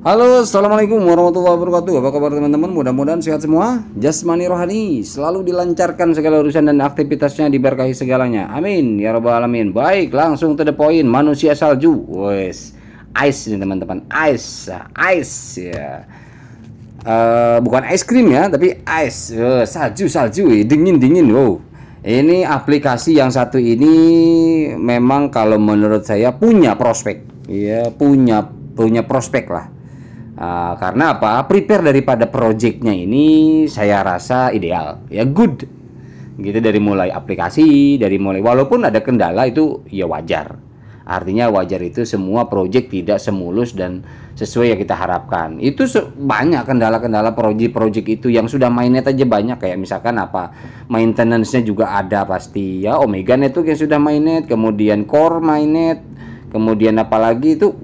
Halo, assalamualaikum warahmatullahi wabarakatuh. Apa kabar teman-teman? Mudah-mudahan sehat semua, jasmani rohani, selalu dilancarkan segala urusan dan aktivitasnya, diberkahi segalanya. Amin ya robbal alamin. Baik, langsung to the point. Manusia salju, wes, ice nih teman-teman, ice, ice ya. Uh, bukan es krim ya, tapi ice, uh, salju, salju, eh, dingin, dingin, wow. Ini aplikasi yang satu ini memang kalau menurut saya punya prospek, ya punya punya prospek lah Uh, karena apa? Prepare daripada projectnya ini saya rasa ideal, ya good. Gitu dari mulai aplikasi, dari mulai walaupun ada kendala itu ya wajar. Artinya wajar itu semua project tidak semulus dan sesuai yang kita harapkan. Itu banyak kendala-kendala project-project itu yang sudah mainnet aja banyak kayak misalkan apa maintenance-nya juga ada pasti ya Omega net itu yang sudah mainnet, kemudian Core mainnet, kemudian apalagi itu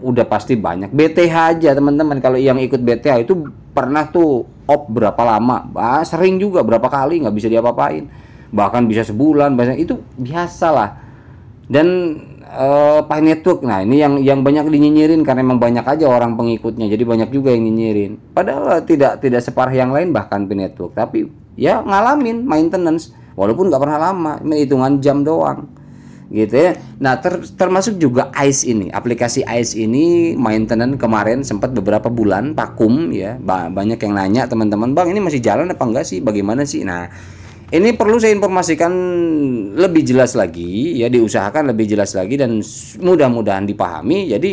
udah pasti banyak BTH aja teman-teman kalau yang ikut BTH itu pernah tuh op berapa lama bah, sering juga berapa kali nggak bisa diapa-apain bahkan bisa sebulan bahasa itu biasa lah dan uh, Network nah ini yang yang banyak dinyinyirin karena emang banyak aja orang pengikutnya jadi banyak juga yang nyinyirin padahal tidak tidak separah yang lain bahkan pay Network tapi ya ngalamin maintenance walaupun nggak pernah lama hitungan jam doang gitu ya. Nah, ter termasuk juga ICE ini, aplikasi ICE ini maintenance kemarin sempat beberapa bulan pakum ya. Ba banyak yang nanya teman-teman, "Bang, ini masih jalan apa enggak sih? Bagaimana sih?" Nah, ini perlu saya informasikan lebih jelas lagi ya, diusahakan lebih jelas lagi dan mudah-mudahan dipahami. Jadi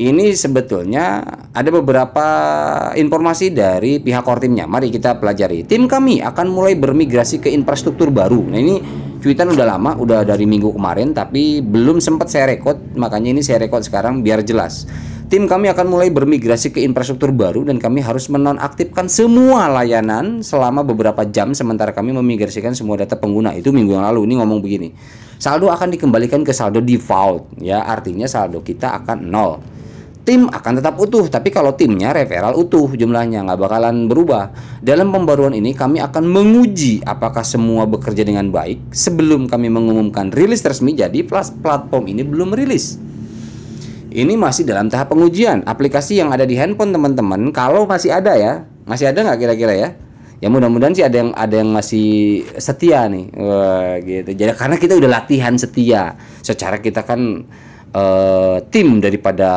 ini sebetulnya ada beberapa informasi dari pihak core timnya. Mari kita pelajari. Tim kami akan mulai bermigrasi ke infrastruktur baru. Nah, ini cuitan udah lama, udah dari minggu kemarin, tapi belum sempat saya rekod. Makanya ini saya rekod sekarang biar jelas. Tim kami akan mulai bermigrasi ke infrastruktur baru dan kami harus menonaktifkan semua layanan selama beberapa jam sementara kami memigrasikan semua data pengguna. Itu minggu yang lalu ini ngomong begini. Saldo akan dikembalikan ke saldo default ya, artinya saldo kita akan nol tim akan tetap utuh, tapi kalau timnya referral utuh jumlahnya nggak bakalan berubah. Dalam pembaruan ini kami akan menguji apakah semua bekerja dengan baik sebelum kami mengumumkan rilis resmi. Jadi plus platform ini belum rilis. Ini masih dalam tahap pengujian. Aplikasi yang ada di handphone teman-teman, kalau masih ada ya, masih ada nggak kira-kira ya? ya mudah-mudahan sih ada yang ada yang masih setia nih Wah, gitu jadi karena kita udah latihan setia secara kita kan uh, tim daripada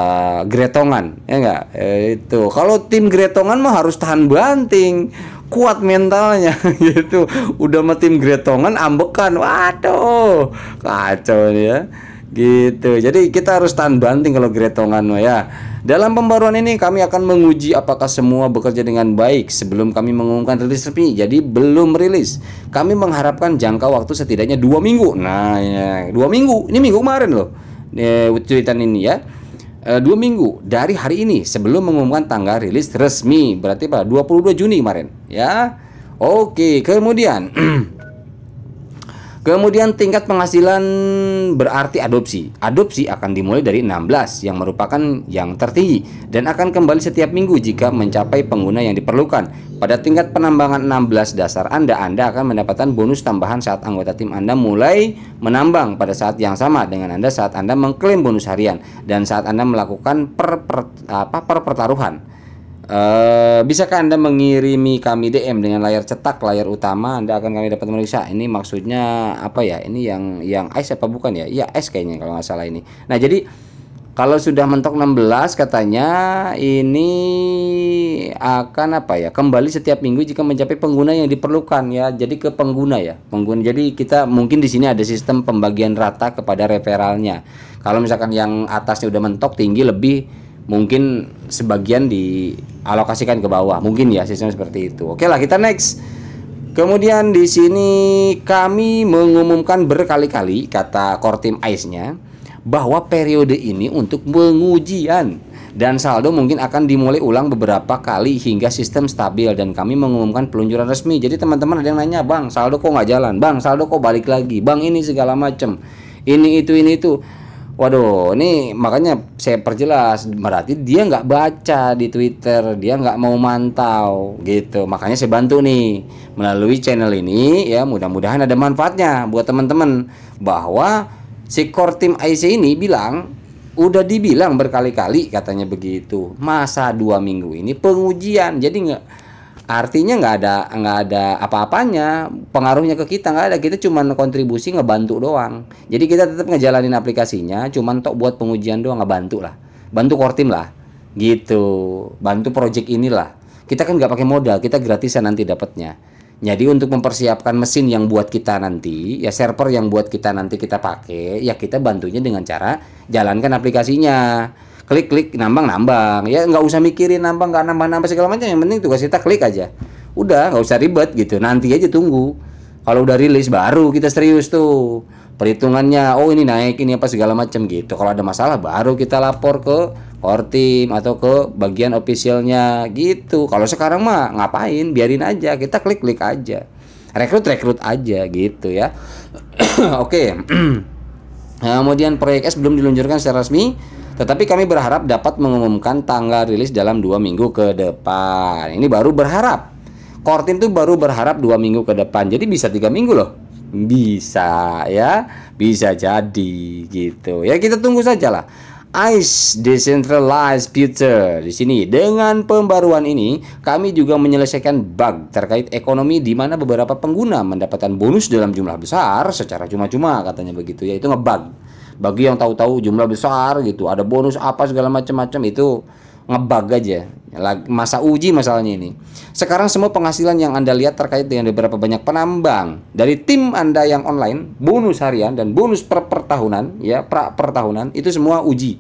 Gretongan ya enggak e, eh, itu kalau tim Gretongan mah harus tahan banting kuat mentalnya gitu udah sama tim Gretongan ambekan waduh kacau ya gitu jadi kita harus tahan banting kalau Gretongan mah ya dalam pembaruan ini kami akan menguji apakah semua bekerja dengan baik sebelum kami mengumumkan rilis resmi. Jadi belum rilis. Kami mengharapkan jangka waktu setidaknya dua minggu. Nah, ya, dua minggu. Ini minggu kemarin loh e, cuitan ini ya eh, dua minggu dari hari ini sebelum mengumumkan tanggal rilis resmi berarti pada 22 Juni kemarin ya oke kemudian Kemudian tingkat penghasilan berarti adopsi. Adopsi akan dimulai dari 16 yang merupakan yang tertinggi dan akan kembali setiap minggu jika mencapai pengguna yang diperlukan. Pada tingkat penambangan 16 dasar Anda, Anda akan mendapatkan bonus tambahan saat anggota tim Anda mulai menambang pada saat yang sama dengan Anda saat Anda mengklaim bonus harian dan saat Anda melakukan per, per, apa, per pertaruhan. Uh, bisakah Anda mengirimi kami DM dengan layar cetak, layar utama Anda akan kami dapat memeriksa. Ini maksudnya apa ya? Ini yang yang ice apa bukan ya? Ya ice kayaknya kalau nggak salah ini. Nah, jadi kalau sudah mentok 16 katanya ini akan apa ya? Kembali setiap minggu jika mencapai pengguna yang diperlukan ya. Jadi ke pengguna ya. Pengguna. Jadi kita mungkin di sini ada sistem pembagian rata kepada referralnya. Kalau misalkan yang atasnya udah mentok tinggi lebih mungkin sebagian dialokasikan ke bawah mungkin ya sistem seperti itu oke lah kita next kemudian di sini kami mengumumkan berkali-kali kata team ice nya bahwa periode ini untuk pengujian dan saldo mungkin akan dimulai ulang beberapa kali hingga sistem stabil dan kami mengumumkan peluncuran resmi jadi teman-teman ada yang nanya bang saldo kok nggak jalan bang saldo kok balik lagi bang ini segala macem ini itu ini itu Waduh, ini makanya saya perjelas berarti dia nggak baca di Twitter, dia nggak mau mantau gitu. Makanya saya bantu nih melalui channel ini ya, mudah-mudahan ada manfaatnya buat teman-teman bahwa si core team IC ini bilang udah dibilang berkali-kali katanya begitu. Masa dua minggu ini pengujian, jadi nggak artinya nggak ada nggak ada apa-apanya pengaruhnya ke kita nggak ada kita cuma kontribusi ngebantu doang jadi kita tetap ngejalanin aplikasinya cuma untuk buat pengujian doang ngebantu lah bantu core team lah gitu bantu project inilah kita kan nggak pakai modal kita gratisan nanti dapatnya jadi untuk mempersiapkan mesin yang buat kita nanti ya server yang buat kita nanti kita pakai ya kita bantunya dengan cara jalankan aplikasinya klik klik nambang nambang ya nggak usah mikirin nambang nggak nambah nambah segala macam yang penting tugas kita klik aja udah nggak usah ribet gitu nanti aja tunggu kalau udah rilis baru kita serius tuh perhitungannya oh ini naik ini apa segala macam gitu kalau ada masalah baru kita lapor ke core team atau ke bagian officialnya gitu kalau sekarang mah ngapain biarin aja kita klik klik aja rekrut rekrut aja gitu ya oke okay. kemudian proyek S belum diluncurkan secara resmi tetapi kami berharap dapat mengumumkan tanggal rilis dalam dua minggu ke depan. Ini baru berharap. Core team tuh baru berharap dua minggu ke depan. Jadi bisa tiga minggu loh. Bisa ya, bisa jadi gitu. Ya kita tunggu saja lah. ICE Decentralized Future. Di sini dengan pembaruan ini kami juga menyelesaikan bug terkait ekonomi di mana beberapa pengguna mendapatkan bonus dalam jumlah besar secara cuma-cuma katanya begitu ya itu ngebug bagi yang tahu-tahu jumlah besar gitu ada bonus apa segala macam-macam itu ngebug aja masa uji masalahnya ini sekarang semua penghasilan yang anda lihat terkait dengan beberapa banyak penambang dari tim anda yang online bonus harian dan bonus per pertahunan ya per pertahunan itu semua uji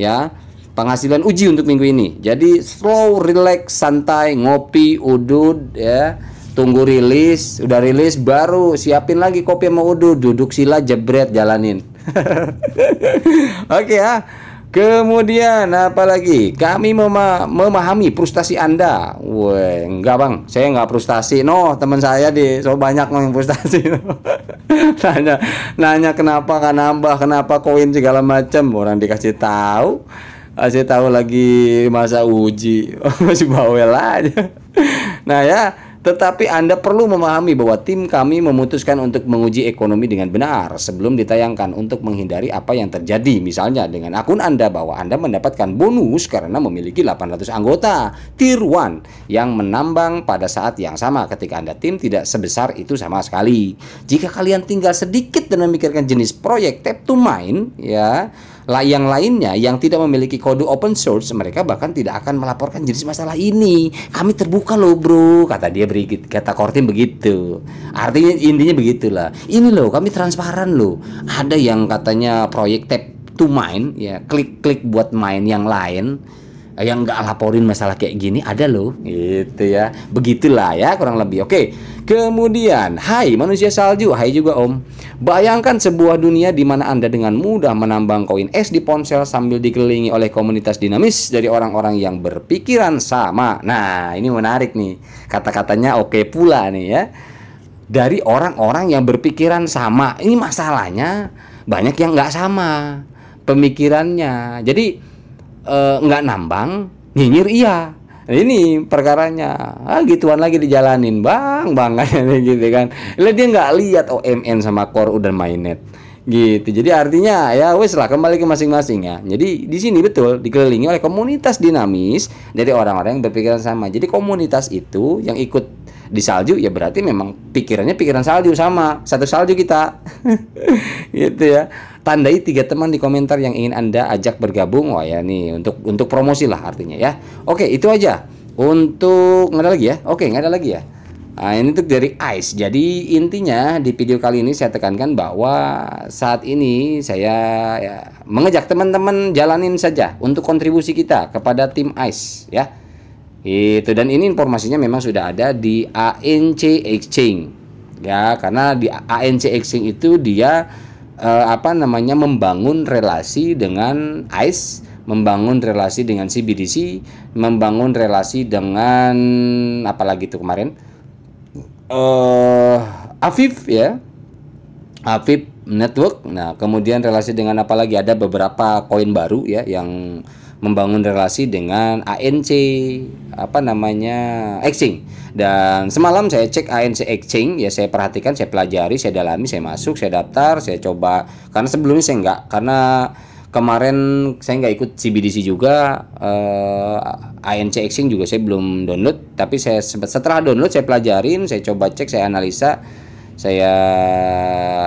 ya penghasilan uji untuk minggu ini jadi slow relax santai ngopi udud ya tunggu rilis udah rilis baru siapin lagi kopi mau udud duduk sila jebret jalanin Oke ya. Kemudian apa lagi? kami mema memahami frustasi Anda. Weh, enggak Bang, saya enggak frustasi. No, teman saya di so banyak yang frustasi. No. nanya nanya kenapa kan nambah, kenapa koin segala macam orang dikasih tahu. Kasih tahu lagi masa uji. Masih bawel aja. nah ya, tetapi Anda perlu memahami bahwa tim kami memutuskan untuk menguji ekonomi dengan benar sebelum ditayangkan untuk menghindari apa yang terjadi. Misalnya dengan akun Anda bahwa Anda mendapatkan bonus karena memiliki 800 anggota tier 1 yang menambang pada saat yang sama ketika Anda tim tidak sebesar itu sama sekali. Jika kalian tinggal sedikit dan memikirkan jenis proyek tap to mine ya lah yang lainnya yang tidak memiliki kode open source mereka bahkan tidak akan melaporkan jenis masalah ini kami terbuka loh bro kata dia beri kata Kortin begitu artinya intinya begitulah ini loh kami transparan loh ada yang katanya proyek tap to mine ya klik klik buat main yang lain yang nggak laporin masalah kayak gini ada loh gitu ya begitulah ya kurang lebih oke kemudian Hai manusia salju Hai juga Om bayangkan sebuah dunia di mana anda dengan mudah menambang koin es di ponsel sambil dikelilingi oleh komunitas dinamis dari orang-orang yang berpikiran sama nah ini menarik nih kata-katanya oke pula nih ya dari orang-orang yang berpikiran sama ini masalahnya banyak yang nggak sama pemikirannya jadi Eh, nggak nambang nyinyir iya nah, ini perkaranya ah gituan lagi dijalanin bang bang gitu kan lihat dia nggak lihat OMN sama core udah mainnet gitu jadi artinya ya wes lah kembali ke masing-masing ya jadi di sini betul dikelilingi oleh komunitas dinamis dari orang-orang yang berpikiran sama jadi komunitas itu yang ikut di salju ya berarti memang pikirannya pikiran salju sama satu salju kita gitu ya tandai tiga teman di komentar yang ingin anda ajak bergabung wah ya nih untuk untuk promosi lah artinya ya oke itu aja untuk nggak ada lagi ya oke nggak ada lagi ya Nah, ini tuh dari ICE. Jadi intinya di video kali ini saya tekankan bahwa saat ini saya ya, mengejak teman-teman jalanin saja untuk kontribusi kita kepada tim ICE ya. Itu dan ini informasinya memang sudah ada di ANC Exchange. Ya, karena di ANC Exchange itu dia eh, apa namanya membangun relasi dengan ICE, membangun relasi dengan CBDC, membangun relasi dengan apalagi itu kemarin eh Afif ya. Afif Network. Nah, kemudian relasi dengan apa lagi? Ada beberapa koin baru ya yang membangun relasi dengan ANC apa namanya Xing dan semalam saya cek ANC Xing ya saya perhatikan saya pelajari saya dalami saya masuk saya daftar saya coba karena sebelumnya saya enggak karena kemarin saya enggak ikut CBDC juga eh, ANC Xing juga saya belum download tapi saya setelah download saya pelajarin saya coba cek saya analisa saya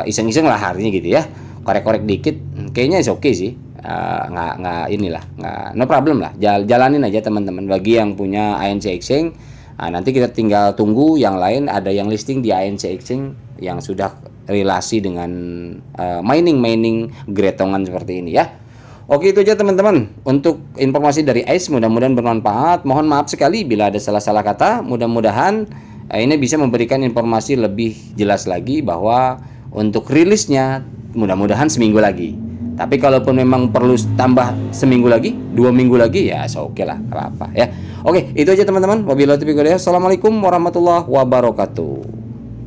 iseng-iseng lah harinya gitu ya korek-korek dikit kayaknya oke okay sih Eh, nggak uh, nggak inilah nggak no problem lah Jal, jalanin aja teman-teman bagi yang punya ANC exchange nah, nanti kita tinggal tunggu yang lain ada yang listing di ANC exchange yang sudah relasi dengan uh, eh, mining mining gretongan seperti ini ya Oke itu aja teman-teman untuk informasi dari Ice mudah-mudahan bermanfaat mohon maaf sekali bila ada salah-salah kata mudah-mudahan uh, ini bisa memberikan informasi lebih jelas lagi bahwa untuk rilisnya mudah-mudahan seminggu lagi tapi kalaupun memang perlu tambah seminggu lagi, dua minggu lagi, ya so oke okay lah, apa, apa ya. Oke, itu aja teman-teman. Wabillahi taufiq Assalamualaikum warahmatullahi wabarakatuh.